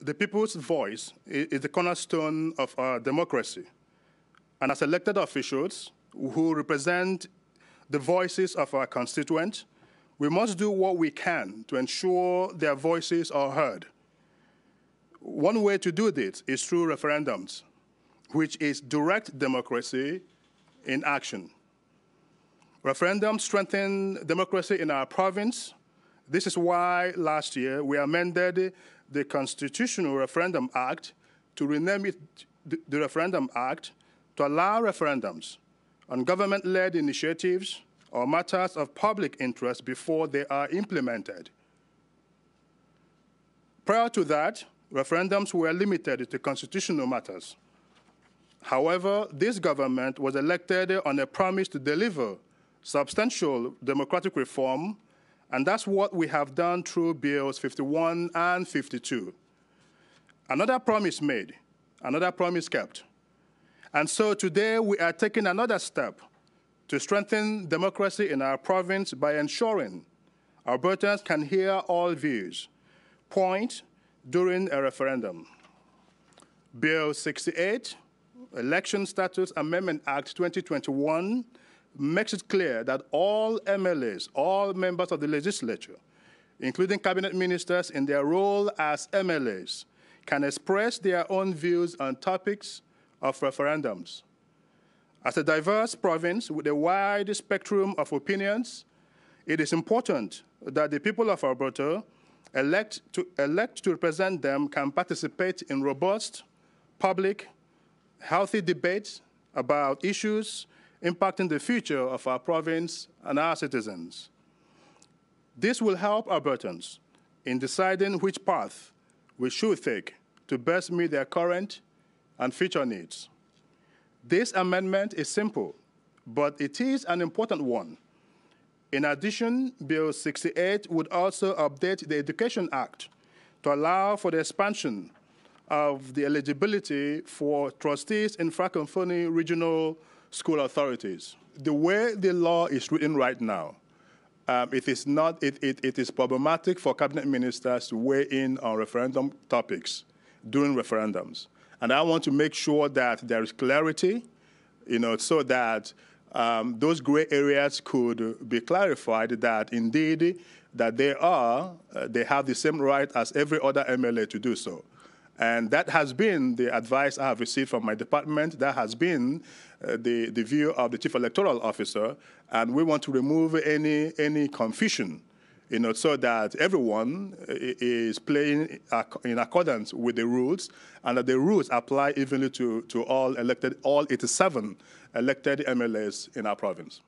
the people's voice is the cornerstone of our democracy. And as elected officials who represent the voices of our constituents, we must do what we can to ensure their voices are heard. One way to do this is through referendums, which is direct democracy in action. Referendums strengthen democracy in our province this is why last year we amended the Constitutional Referendum Act to rename it the, Referendum Act to allow referendums on government led initiatives or matters of public interest before they are implemented. Prior to that, referendums were limited to constitutional matters. However, this government was elected on a promise to deliver substantial democratic reform and that's what we have done through Bills 51 and 52. Another promise made, another promise kept. And so today we are taking another step to strengthen democracy in our province by ensuring Albertans can hear all views, point during a referendum. Bill 68, Election Status Amendment Act 2021 makes it clear that all MLAs, all members of the legislature, including cabinet ministers in their role as MLAs, can express their own views on topics of referendums. As a diverse province with a wide spectrum of opinions, it is important that the people of Alberta elect to, elect to represent them can participate in robust, public, healthy debates about issues impacting the future of our province and our citizens. This will help Albertans in deciding which path we should take to best meet their current and future needs. This amendment is simple, but it is an important one. In addition, Bill 68 would also update the Education Act to allow for the expansion of the eligibility for trustees in Francophone regional school authorities. The way the law is written right now, um, it is not it, it, it is problematic for cabinet ministers to weigh in on referendum topics during referendums. And I want to make sure that there is clarity, you know, so that um, those gray areas could be clarified that indeed that they are, uh, they have the same right as every other MLA to do so. And that has been the advice I have received from my department. That has been uh, the, the view of the chief electoral officer. And we want to remove any, any confusion, you know, so that everyone uh, is playing in accordance with the rules and that the rules apply evenly to, to all elected, all 87 elected MLAs in our province.